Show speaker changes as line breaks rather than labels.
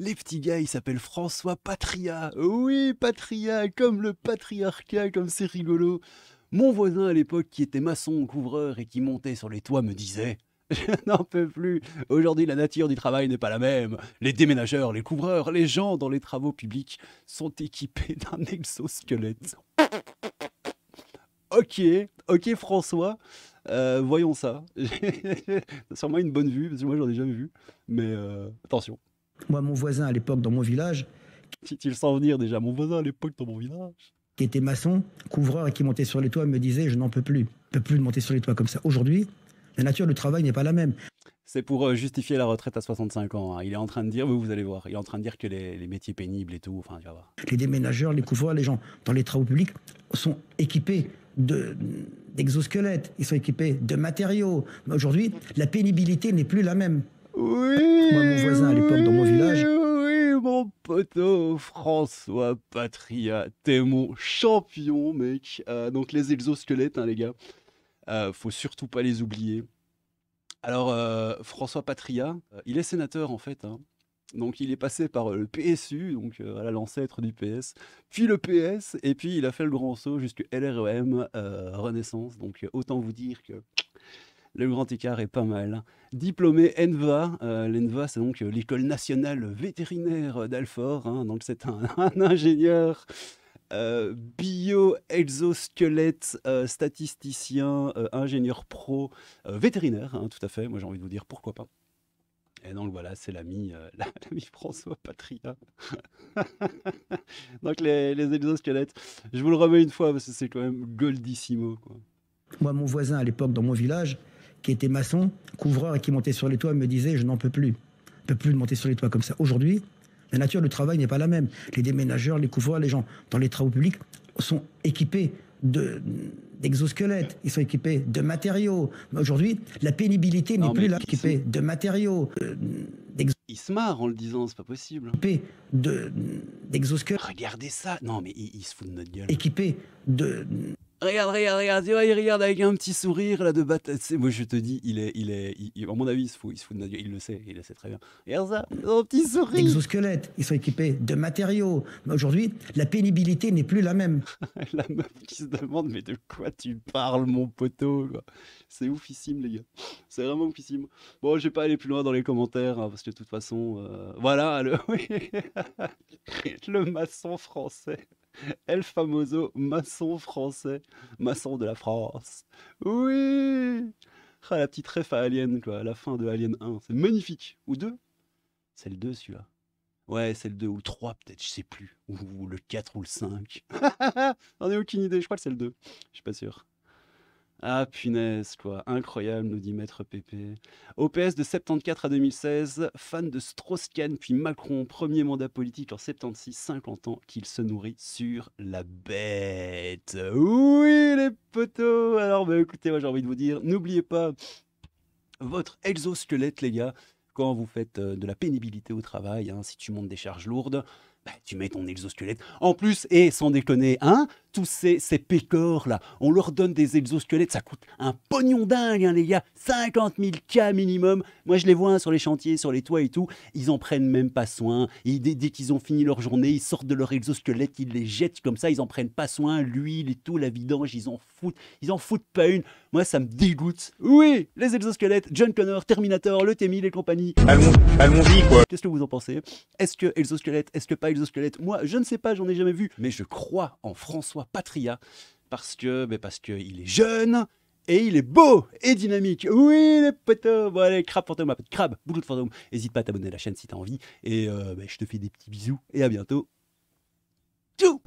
Les petits gars, ils s'appellent François Patria. Oui, Patria, comme le patriarcat, comme c'est rigolo. Mon voisin à l'époque, qui était maçon, couvreur et qui montait sur les toits, me disait je n'en peux plus. Aujourd'hui, la nature du travail n'est pas la même. Les déménageurs, les couvreurs, les gens dans les travaux publics sont équipés d'un exosquelette. Ok, ok François, euh, voyons ça. C'est sûrement une bonne vue, parce que moi j'en ai jamais vu. Mais euh, attention. Moi, mon voisin
à l'époque dans mon village. Tu il sans venir déjà Mon voisin à l'époque dans mon village qui était maçon, couvreur et qui montait sur les toits, me disait Je n'en peux plus, je ne peux plus monter sur les toits comme ça. Aujourd'hui, la nature du travail n'est pas la même.
C'est pour euh, justifier la retraite à 65 ans. Hein. Il est en train de dire, vous, allez voir, il est en train de dire que les, métiers pénibles et tout, enfin, tu vas voir.
Les déménageurs, les couvreurs, les gens dans les travaux publics sont équipés d'exosquelettes, ils sont équipés de matériaux. Aujourd'hui, la pénibilité n'est plus la même. Oui. mon voisin à dans mon village.
Oui, mon poteau François Patria, t'es mon champion, mec. Euh, donc les exosquelettes, hein, les gars. Euh, faut surtout pas les oublier. Alors euh, François Patria, il est sénateur en fait. Hein. Donc il est passé par le PSU, donc à l'ancêtre du PS, puis le PS, et puis il a fait le grand saut jusqu'à LREM Renaissance. Donc autant vous dire que le grand écart est pas mal. Diplômé ENVA, euh, l'ENVA c'est donc euh, l'école nationale vétérinaire d'Alfort, hein. donc c'est un, ingénieur euh, bio-exosquelette, statisticien, ingénieur pro, vétérinaire, hein, tout à fait, moi j'ai envie de vous dire pourquoi pas. Et donc voilà, c'est l'ami François Patria. donc les, exosquelettes, je vous le remets une
fois parce que c'est quand même goldissimo. Moi, mon voisin à l'époque dans mon village, qui était maçon, couvreur et qui montait sur les toits, me disait Je n'en peux plus. Je ne peux plus monter sur les toits comme ça. Aujourd'hui, la nature du travail n'est pas la même. Les déménageurs, les couvreurs, les gens dans les travaux publics sont équipés de d'exosquelettes, ils sont équipés de matériaux. Aujourd'hui, la pénibilité n'est plus là. Équipés de matériaux. Euh,
se marre en le disant, c'est pas possible. Équipés de d'exosquelettes. Regardez ça. Non mais ils se foutent de notre gueule. Équipés de Regarde, regarde, regarde, il regarde avec un petit sourire là de bâtard. Moi je te dis, il est, il est, à mon avis, il se fout, il se fout de il le sait, il le sait très bien. Regarde ça, un
petit sourire. exosquelettes, ils sont équipés de matériaux. Mais aujourd'hui, la pénibilité n'est plus la même. la
meuf qui se demande, mais de quoi tu parles, mon poteau C'est oufissime, les gars. C'est vraiment oufissime. Bon, je vais pas aller plus loin dans les commentaires, hein, parce que de toute façon, euh, voilà, le... le maçon français. El Famoso, maçon français, maçon de la France. Oui ah, La petite ref à Alien, quoi, la fin de Alien 1, c'est magnifique. Ou 2 C'est le 2 celui-là. Ouais, c'est le 2 ou 3 peut-être, je sais plus. Ou, le 4 ou le 5. J'en ai aucune idée, je crois que c'est le 2. Je suis pas sûr. Ah punaise quoi, incroyable nous dit Maître Pépé. OPS de 74 à 2016, fan de Strauss-Kahn puis Macron, premier mandat politique en 76, 50 ans qu'il se nourrit sur la bête. Oui les potos, alors bah, écoutez moi j'ai envie de vous dire, n'oubliez pas votre exosquelette les gars, quand vous faites euh, de la pénibilité au travail, hein, si tu montes des charges lourdes, bah, tu mets ton exosquelette. En plus, et sans déconner, hein, tous ces, ces pécores-là, on leur donne des exosquelettes, ça coûte un pognon dingue, hein, les gars, 50 000 cas minimum. Moi, je les vois hein, sur les chantiers, sur les toits et tout, ils en prennent même pas soin. dès, qu'ils ont fini leur journée, ils sortent de leur exosquelette, ils les jettent comme ça, ils en prennent pas soin, l'huile et tout, la vidange, ils en foutent, ils en foutent pas une. Moi, ça me dégoûte. Oui, les exosquelettes, John Connor, Terminator, le t et compagnie. Allons, allons quoi. Qu'est-ce que vous en pensez Est-ce que exosquelette, est-ce que pas exosquelette Moi, je ne sais pas, j'en ai jamais vu, mais je crois en François Patria parce que ben, parce que il est jeune et il est beau et dynamique. Oui, les potos. Bon, allez, crabe fantôme, ma crabe, beaucoup de fantôme. N'hésite pas à t'abonner à la chaîne si t'as envie. Et euh, ben, je te fais des petits bisous et à bientôt.
Tchou